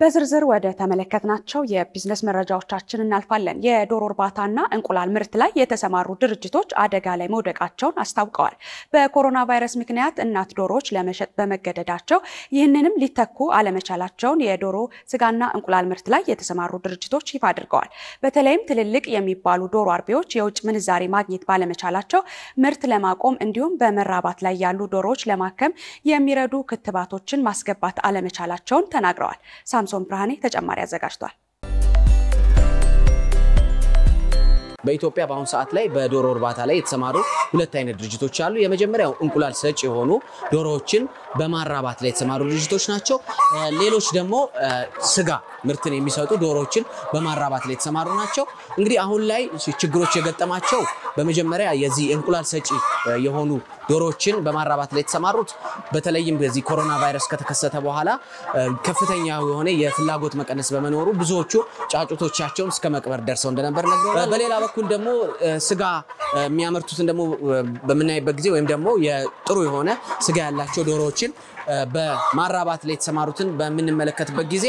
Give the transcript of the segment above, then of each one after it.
በዝርዝር ወደ ተመለከትናቸው የቢዝነስ መረጃዎቻችን እናልፋለን። የዶሮ እርባታና እንቁላል ምርት ላይ የተሰማሩ ድርጅቶች አደጋ ላይ መውደቃቸውን አስታውቀዋል። በኮሮና ቫይረስ ምክንያት እናት ዶሮዎች ለመሸጥ በመገደዳቸው ይህንንም ሊተኩ አለመቻላቸውን የዶሮ ስጋና እንቁላል ምርት ላይ የተሰማሩ ድርጅቶች ይፋ አድርገዋል። በተለይም ትልልቅ የሚባሉ ዶሮ አርቢዎች የውጭ ምንዛሬ ማግኘት ባለመቻላቸው ምርት ለማቆም እንዲሁም በመራባት ላይ ያሉ ዶሮዎች ለማከም የሚረዱ ክትባቶችን ማስገባት አለመቻላቸውን ተናግረዋል። ሳምሶን ብርሃኔ ተጨማሪ አዘጋጅቷል። በኢትዮጵያ በአሁኑ ሰዓት ላይ በዶሮ እርባታ ላይ የተሰማሩ ሁለት አይነት ድርጅቶች አሉ። የመጀመሪያው እንቁላል ሰጭ የሆኑ ዶሮዎችን በማራባት ላይ የተሰማሩ ድርጅቶች ናቸው። ሌሎች ደግሞ ስጋ ምርትን የሚሰጡ ዶሮዎችን በማራባት ላይ የተሰማሩ ናቸው። እንግዲህ አሁን ላይ ችግሮች የገጠማቸው በመጀመሪያ የዚህ እንቁላል ሰጪ የሆኑ ዶሮዎችን በማራባት ላይ የተሰማሩት በተለይም በዚህ ኮሮና ቫይረስ ከተከሰተ በኋላ ከፍተኛ የሆነ የፍላጎት መቀነስ በመኖሩ ብዙዎቹ ጫጩቶቻቸውን እስከ መቅበር ደርሰው እንደነበር በሌላ በኩል በኩል ደግሞ ስጋ የሚያመርቱትን ደግሞ በምናይበት ጊዜ ወይም ደግሞ የጥሩ የሆነ ስጋ ያላቸው ዶሮዎችን በማራባት ላይ የተሰማሩትን በምንመለከትበት ጊዜ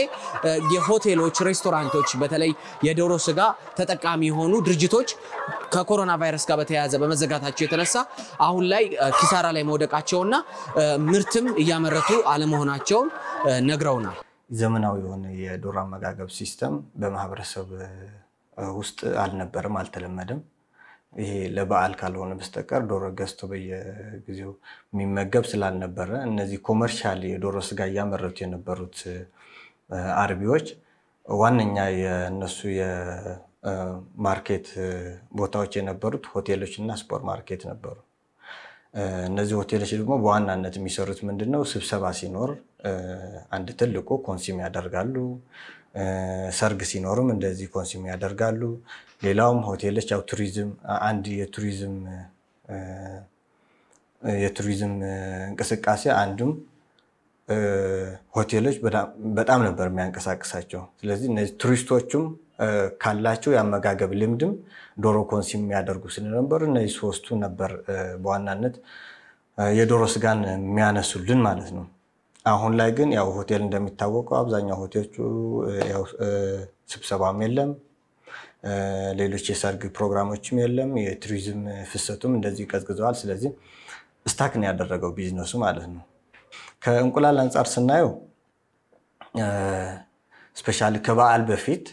የሆቴሎች፣ ሬስቶራንቶች በተለይ የዶሮ ስጋ ተጠቃሚ የሆኑ ድርጅቶች ከኮሮና ቫይረስ ጋር በተያያዘ በመዘጋታቸው የተነሳ አሁን ላይ ኪሳራ ላይ መውደቃቸውና ምርትም እያመረቱ አለመሆናቸውን ነግረውናል። ዘመናዊ የሆነ የዶሮ አመጋገብ ሲስተም በማህበረሰብ ውስጥ አልነበረም፣ አልተለመደም። ይሄ ለበዓል ካልሆነ በስተቀር ዶሮ ገዝቶ በየጊዜው የሚመገብ ስላልነበረ እነዚህ ኮመርሻል የዶሮ ስጋ እያመረቱ የነበሩት አርቢዎች ዋነኛ የእነሱ የማርኬት ቦታዎች የነበሩት ሆቴሎች እና ሱፐር ማርኬት ነበሩ። እነዚህ ሆቴሎች ደግሞ በዋናነት የሚሰሩት ምንድነው? ስብሰባ ሲኖር አንድ ትልቁ ኮንሱም ያደርጋሉ። ሰርግ ሲኖርም እንደዚህ ኮንሱም ያደርጋሉ። ሌላውም ሆቴሎች ያው ቱሪዝም አንድ የቱሪዝም የቱሪዝም እንቅስቃሴ አንዱም ሆቴሎች በጣም ነበር የሚያንቀሳቅሳቸው። ስለዚህ እነዚህ ቱሪስቶቹም ካላቸው የአመጋገብ ልምድም ዶሮ ኮንሲ የሚያደርጉ ስለነበር እነዚህ ሶስቱ ነበር በዋናነት የዶሮ ስጋን የሚያነሱልን ማለት ነው። አሁን ላይ ግን ያው ሆቴል እንደሚታወቀው አብዛኛው ሆቴሎቹ ስብሰባም የለም፣ ሌሎች የሰርግ ፕሮግራሞችም የለም፣ የቱሪዝም ፍሰቱም እንደዚህ ቀዝቅዘዋል። ስለዚህ ስታክን ያደረገው ቢዝነሱ ማለት ነው። ከእንቁላል አንጻር ስናየው ስፔሻሊ ከበዓል በፊት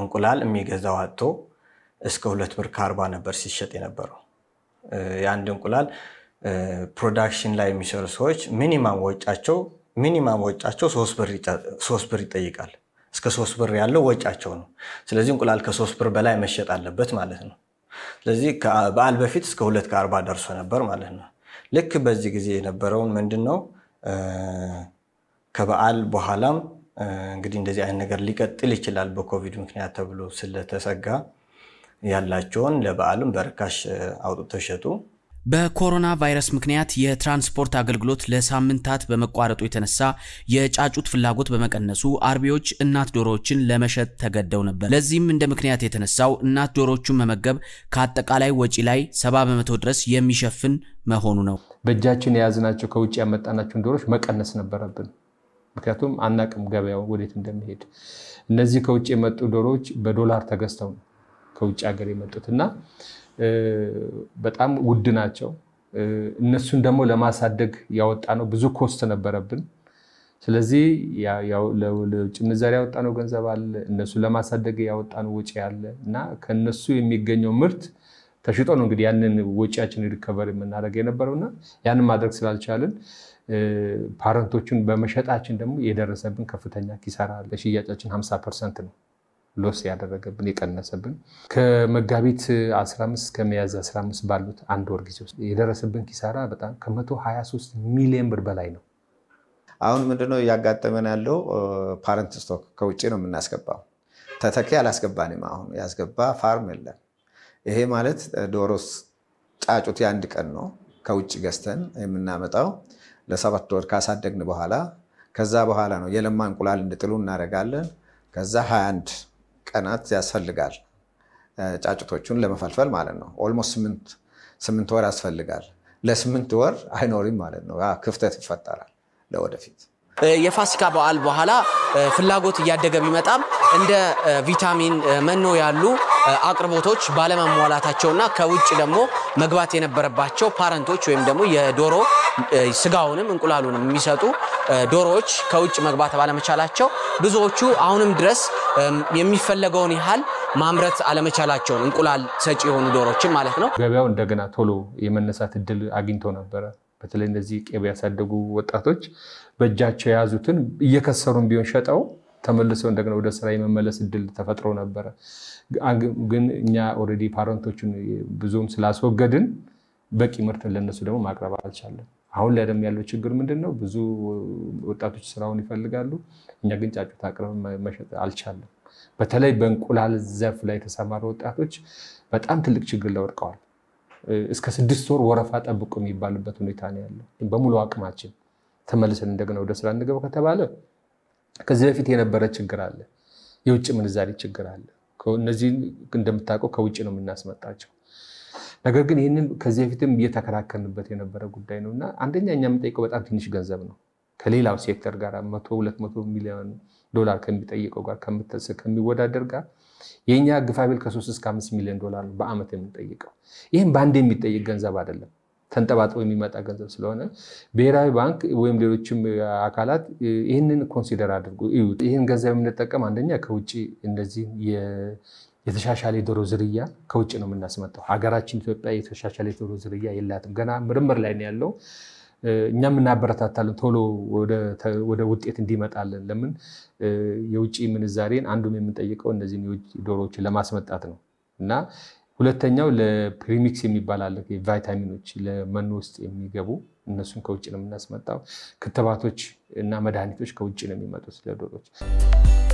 እንቁላል የሚገዛው አጥቶ እስከ ሁለት ብር ከአርባ ነበር ሲሸጥ የነበረው። የአንድ እንቁላል ፕሮዳክሽን ላይ የሚሰሩ ሰዎች ሚኒማም ወጫቸው ሚኒማም ወጫቸው ሶስት ብር ይጠይቃል። እስከ ሶስት ብር ያለው ወጫቸው ነው። ስለዚህ እንቁላል ከሶስት ብር በላይ መሸጥ አለበት ማለት ነው። ስለዚህ በዓል በፊት እስከ ሁለት ከአርባ ደርሶ ነበር ማለት ነው። ልክ በዚህ ጊዜ የነበረውን ምንድን ነው ከበዓል በኋላም እንግዲህ እንደዚህ አይነት ነገር ሊቀጥል ይችላል በኮቪድ ምክንያት ተብሎ ስለተሰጋ ያላቸውን ለበዓልም በርካሽ አውጥተው ሸጡ። በኮሮና ቫይረስ ምክንያት የትራንስፖርት አገልግሎት ለሳምንታት በመቋረጡ የተነሳ የጫጩት ፍላጎት በመቀነሱ አርቢዎች እናት ዶሮዎችን ለመሸጥ ተገደው ነበር። ለዚህም እንደ ምክንያት የተነሳው እናት ዶሮዎቹን መመገብ ከአጠቃላይ ወጪ ላይ ሰባ በመቶ ድረስ የሚሸፍን መሆኑ ነው። በእጃችን የያዝናቸው ከውጭ ያመጣናቸውን ዶሮች መቀነስ ነበረብን። ምክንያቱም አናቅም ገበያው ወዴት እንደሚሄድ። እነዚህ ከውጭ የመጡ ዶሮዎች በዶላር ተገዝተው ነው ከውጭ ሀገር የመጡት እና በጣም ውድ ናቸው። እነሱን ደግሞ ለማሳደግ ያወጣ ነው ብዙ ኮስት ነበረብን። ስለዚህ ለውጭ ምንዛሪ ያወጣነው ገንዘብ አለ፣ እነሱን ለማሳደግ ያወጣነው ውጪ አለ እና ከነሱ የሚገኘው ምርት ተሽጦ ነው እንግዲህ ያንን ወጪያችን ሪከቨር የምናደርግ የነበረው እና ያንን ማድረግ ስላልቻልን ፓረንቶቹን በመሸጣችን ደግሞ የደረሰብን ከፍተኛ ኪሳራ ለሽያጫችን 50 ፐርሰንት ነው ሎስ ያደረገብን የቀነሰብን ከመጋቢት 15 እስከ ሚያዝያ 15 ባሉት አንድ ወር ጊዜ ውስጥ የደረሰብን ኪሳራ በጣም ከ123 ሚሊዮን ብር በላይ ነው። አሁን ምንድነው እያጋጠመን ያለው? ፓረንት ስቶክ ከውጭ ነው የምናስገባው። ተተኪ አላስገባንም። አሁን ያስገባ ፋርም የለም። ይሄ ማለት ዶሮስ ጫጩት የአንድ ቀን ነው ከውጭ ገዝተን የምናመጣው ለሰባት ወር ካሳደግን በኋላ ከዛ በኋላ ነው የለማ እንቁላል እንድጥሉ እናደርጋለን። ከዛ 21 ቀናት ያስፈልጋል ጫጩቶቹን ለመፈልፈል ማለት ነው። ኦልሞስት ስምንት ወር ያስፈልጋል። ለስምንት ወር አይኖሪም ማለት ነው። ክፍተት ይፈጠራል ለወደፊት። የፋሲካ በዓል በኋላ ፍላጎት እያደገ ቢመጣም እንደ ቪታሚን መኖ ያሉ አቅርቦቶች ባለመሟላታቸውና ከውጭ ደግሞ መግባት የነበረባቸው ፓረንቶች ወይም ደግሞ የዶሮ ስጋውንም እንቁላሉንም የሚሰጡ ዶሮዎች ከውጭ መግባት ባለመቻላቸው ብዙዎቹ አሁንም ድረስ የሚፈለገውን ያህል ማምረት አለመቻላቸውን እንቁላል ሰጪ የሆኑ ዶሮችን ማለት ነው። ገበያው እንደገና ቶሎ የመነሳት እድል አግኝቶ ነበረ። በተለይ እነዚህ ቅቤ ያሳደጉ ወጣቶች በእጃቸው የያዙትን እየከሰሩን ቢሆን ሸጠው ተመልሰው እንደገና ወደ ስራ የመመለስ እድል ተፈጥሮ ነበረ። ግን እኛ ኦልሬዲ ፓረንቶቹን ብዙም ስላስወገድን በቂ ምርት ለነሱ ደግሞ ማቅረብ አልቻለን። አሁን ላይ ደግሞ ያለው ችግር ምንድን ነው? ብዙ ወጣቶች ስራውን ይፈልጋሉ። እኛ ግን ጫጩት አቅርበን መሸጥ አልቻለም። በተለይ በእንቁላል ዘርፍ ላይ የተሰማሩ ወጣቶች በጣም ትልቅ ችግር ላይ ወድቀዋል። እስከ ስድስት ወር ወረፋ ጠብቁ የሚባልበት ሁኔታ ነው ያለው። በሙሉ አቅማችን ተመልሰን እንደገና ወደ ስራ እንገባ ከተባለ ከዚህ በፊት የነበረ ችግር አለ። የውጭ ምንዛሪ ችግር አለ። እነዚህ እንደምታውቀው ከውጭ ነው የምናስመጣቸው። ነገር ግን ይህንን ከዚህ በፊትም እየተከራከርንበት የነበረ ጉዳይ ነው እና አንደኛ እኛ የምንጠይቀው በጣም ትንሽ ገንዘብ ነው ከሌላው ሴክተር ጋር መቶ ሁለት መቶ ሚሊዮን ዶላር ከሚጠይቀው ጋር ከሚወዳደር ጋር የእኛ ግፋቢል ከሶስት እስከ አምስት ሚሊዮን ዶላር ነው በአመት የምንጠይቀው። ይህም በአንድ የሚጠይቅ ገንዘብ አይደለም። ተንጠባጥቦ የሚመጣ ገንዘብ ስለሆነ ብሔራዊ ባንክ ወይም ሌሎችም አካላት ይህንን ኮንሲደር አድርጉ። ይህን ገንዘብ የምንጠቀም አንደኛ ከውጭ እንደዚህ የተሻሻለ ዶሮ ዝርያ ከውጭ ነው የምናስመጣው። ሀገራችን ኢትዮጵያ የተሻሻለ ዶሮ ዝርያ የላትም። ገና ምርምር ላይ ነው ያለው። እኛም እናበረታታለን ቶሎ ወደ ውጤት እንዲመጣለን። ለምን የውጭ ምንዛሬን አንዱም የምንጠይቀው እነዚህን የውጭ ዶሮዎችን ለማስመጣት ነው እና ሁለተኛው ለፕሪሚክስ የሚባል አለ። ቫይታሚኖች ለመኖ ውስጥ የሚገቡ እነሱን ከውጭ ነው የምናስመጣው። ክትባቶች እና መድኃኒቶች ከውጭ ነው የሚመጡት ለዶሮች።